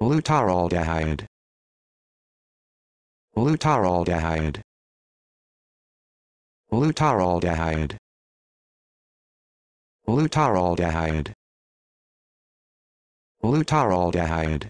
Glutaraldehyde. Glutaraldehyde. Glutaraldehyde. Glutaraldehyde. Glutaraldehyde.